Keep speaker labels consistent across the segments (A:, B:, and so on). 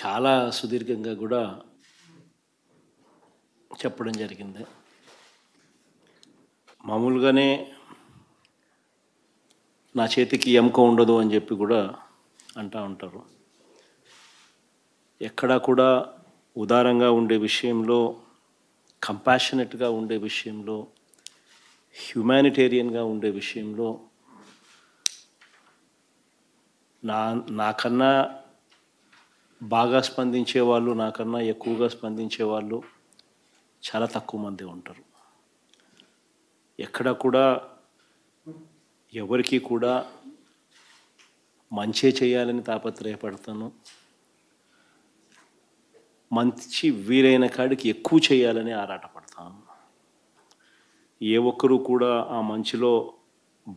A: చాలా సుదీర్ఘంగా కూడా చెప్పడం జరిగింది మామూలుగానే నా చేతికి ఎముక ఉండదు అని చెప్పి కూడా అంటూ ఉంటారు ఎక్కడా కూడా ఉదారంగా ఉండే విషయంలో కంపాషనెట్గా ఉండే విషయంలో హ్యుమానిటేరియన్గా ఉండే విషయంలో నా నాకన్నా బాగా స్పందించేవాళ్ళు నాకన్నా ఎక్కువగా స్పందించేవాళ్ళు చాలా తక్కువ మంది ఉంటారు ఎక్కడ కూడా ఎవరికి కూడా మంచే చేయాలని తాపత్రయపడతాను మంచి వీలైన కాడికి ఎక్కువ చేయాలని ఆరాటపడతాను ఏ ఒక్కరూ కూడా ఆ మంచిలో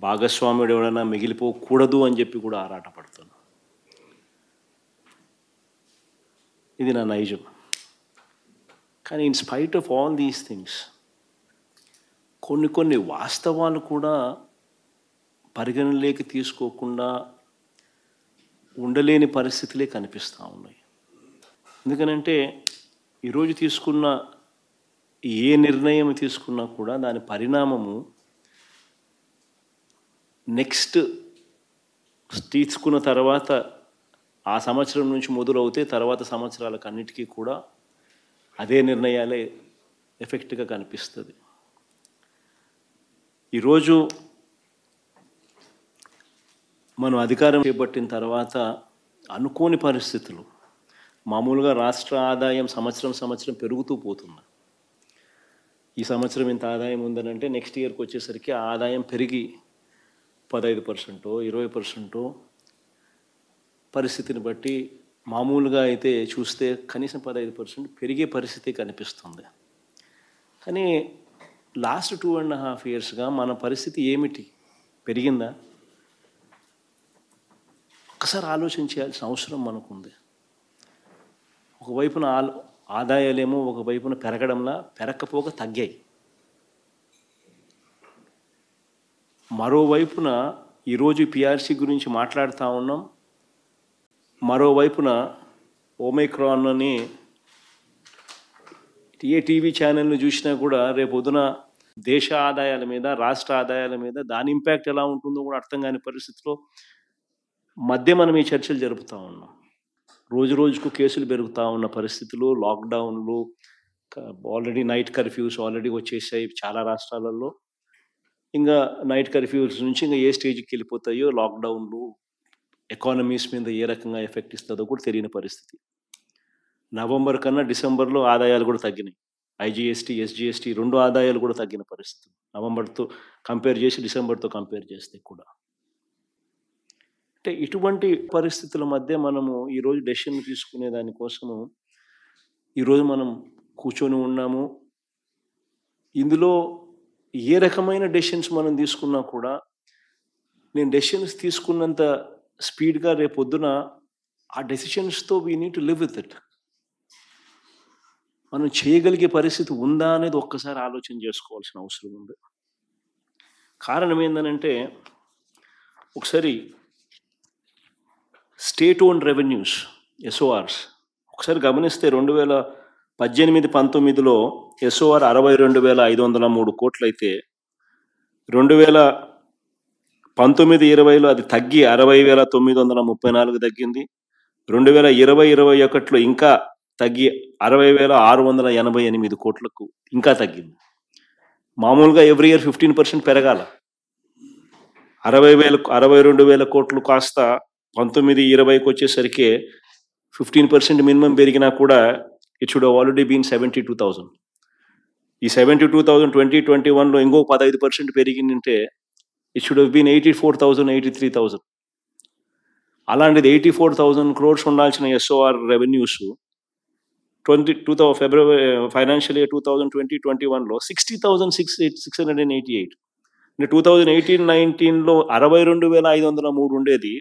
A: భాగస్వాముడు ఎవడైనా మిగిలిపోకూడదు అని చెప్పి కూడా ఆరాటపడతాను ఇది నా నైజం కానీ in spite of all these things కొన్ని కొన్ని వాస్తవాలు కూడా పరిగణలేక తీసుకోకుండా ఉండలేని పరిస్థితులే కనిపిస్తూ ఉన్నాయి ఎందుకనంటే ఈరోజు తీసుకున్న ఏ నిర్ణయం తీసుకున్నా కూడా దాని పరిణామము నెక్స్ట్ తీసుకున్న తర్వాత ఆ సంవత్సరం నుంచి మొదలవుతే తర్వాత సంవత్సరాలకు అన్నిటికీ కూడా అదే నిర్ణయాలే ఎఫెక్ట్గా కనిపిస్తుంది ఈరోజు మనం అధికారం చేపట్టిన తర్వాత అనుకోని పరిస్థితులు మామూలుగా రాష్ట్ర ఆదాయం సంవత్సరం సంవత్సరం పెరుగుతూ పోతుంది ఈ సంవత్సరం ఇంత ఆదాయం ఉందనంటే నెక్స్ట్ ఇయర్కి వచ్చేసరికి ఆ ఆదాయం పెరిగి పదహైదు పర్సెంటో ఇరవై పర్సెంటో పరిస్థితిని బట్టి మామూలుగా అయితే చూస్తే కనీసం పదహైదు పర్సెంట్ పెరిగే పరిస్థితి కనిపిస్తుంది కానీ లాస్ట్ టూ అండ్ హాఫ్ ఇయర్స్గా మన పరిస్థితి ఏమిటి పెరిగిందా ఒకసారి ఆలోచన చేయాల్సిన అవసరం మనకుంది ఒకవైపున ఆ ఆదాయాలేమో ఒకవైపున పెరగడంలా పెరగకపోక తగ్గాయి మరోవైపున ఈరోజు పిఆర్సీ గురించి మాట్లాడుతూ ఉన్నాం మరోవైపున ఓమైక్రాన్ అని ఏ టీవీ ఛానల్ని చూసినా కూడా రేపు రేపొద్దున దేశ ఆదాయాల మీద రాష్ట్ర ఆదాయాల మీద దాని ఇంపాక్ట్ ఎలా ఉంటుందో కూడా అర్థం కాని పరిస్థితిలో మధ్య మనం ఈ చర్చలు జరుపుతూ ఉన్నాం రోజు రోజుకు కేసులు పెరుగుతూ ఉన్న పరిస్థితులు లాక్డౌన్లు ఆల్రెడీ నైట్ కర్ఫ్యూస్ ఆల్రెడీ వచ్చేసాయి చాలా రాష్ట్రాలలో ఇంకా నైట్ కర్ఫ్యూస్ నుంచి ఇంకా ఏ స్టేజ్కి వెళ్ళిపోతాయో లాక్డౌన్లు ఎకానమీస్ మీద ఏ రకంగా ఎఫెక్ట్ ఇస్తుందో కూడా తెలియని పరిస్థితి నవంబర్ కన్నా డిసెంబర్లో ఆదాయాలు కూడా తగ్గినాయి ఐజీఎస్టీ ఎస్జిఎస్టీ రెండు ఆదాయాలు కూడా తగ్గిన పరిస్థితి నవంబర్తో కంపేర్ చేసి డిసెంబర్తో కంపేర్ చేస్తే కూడా అంటే ఇటువంటి పరిస్థితుల మధ్య మనము ఈరోజు డెసిషన్ తీసుకునే దానికోసము ఈరోజు మనం కూర్చొని ఉన్నాము ఇందులో ఏ రకమైన డెసిషన్స్ మనం తీసుకున్నా కూడా నేను డెసిషన్స్ తీసుకున్నంత స్పీడ్గా రేపొద్దున ఆ డెసిషన్స్తో we need to live with it మనం చేయగలిగే పరిస్థితి ఉందా అనేది ఒక్కసారి ఆలోచన చేసుకోవాల్సిన అవసరం ఉంది కారణం ఏంటనంటే ఒకసారి స్టేట్ ఓన్ రెవెన్యూస్ ఎస్ఓఆర్స్ ఒకసారి గమనిస్తే రెండు వేల పద్దెనిమిది పంతొమ్మిదిలో ఎస్ఓఆర్ అరవై రెండు వేల ఐదు వందల మూడు కోట్లయితే రెండు వేల పంతొమ్మిది ఇరవైలో అది తగ్గి అరవై వేల తొమ్మిది వందల ముప్పై నాలుగు తగ్గింది రెండు వేల ఇరవై ఇరవై ఒకటిలో ఇంకా తగ్గి అరవై వేల ఆరు వందల ఎనభై ఎనిమిది కోట్లకు ఇంకా తగ్గింది మామూలుగా ఎవ్రీ ఇయర్ ఫిఫ్టీన్ పర్సెంట్ పెరగాల అరవై వేల అరవై రెండు వేల కోట్లు కాస్త పంతొమ్మిది ఇరవైకి వచ్చేసరికి ఫిఫ్టీన్ పర్సెంట్ మినిమం పెరిగినా కూడా it should already been seventy two thousand ఈ seventy two thousand twenty twenty వన్లో ఇంకో పదహైదు పర్సెంట్ పెరిగిందంటే it should have been eighty four thousand eighty three thousand అలాంటిది ఎయిటీ ఫోర్ థౌసండ్ క్రోడ్స్ ఉండాల్సిన ఎస్ఓఆర్ రెవెన్యూస్ ట్వంటీ టూ థౌ February financial year two thousand twenty twenty వన్లో sixty thousand six eight six hundred and eighty eight అంటే two thousand eighteen నైన్టీన్లో అరవై రెండు వేల ఐదు వందల మూడు ఉండేది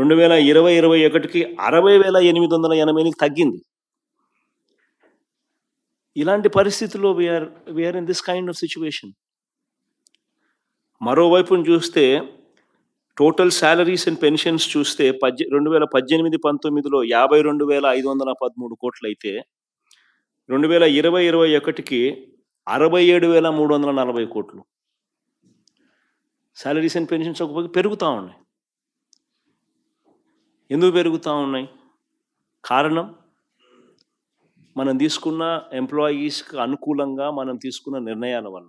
A: రెండు వేల ఇరవై ఇరవై ఒకటికి అరవై వేల ఎనిమిది వందల ఎనభైకి తగ్గింది ఇలాంటి పరిస్థితుల్లో we are we are in this kind of situation మరోవైపును చూస్తే టోటల్ శాలరీస్ అండ్ పెన్షన్స్ చూస్తే పద్దె రెండు వేల పద్దెనిమిది పంతొమ్మిదిలో యాభై రెండు వేల ఐదు వందల పదమూడు కోట్లు అయితే రెండు వేల ఇరవై ఇరవై ఒకటికి అరవై ఏడు వేల మూడు వందల నలభై కోట్లు శాలరీస్ అండ్ పెన్షన్స్ ఒక పెరుగుతూ ఉన్నాయి ఎందుకు పెరుగుతూ ఉన్నాయి కారణం మనం తీసుకున్న ఎంప్లాయీస్కి అనుకూలంగా మనం తీసుకున్న నిర్ణయాల వల్ల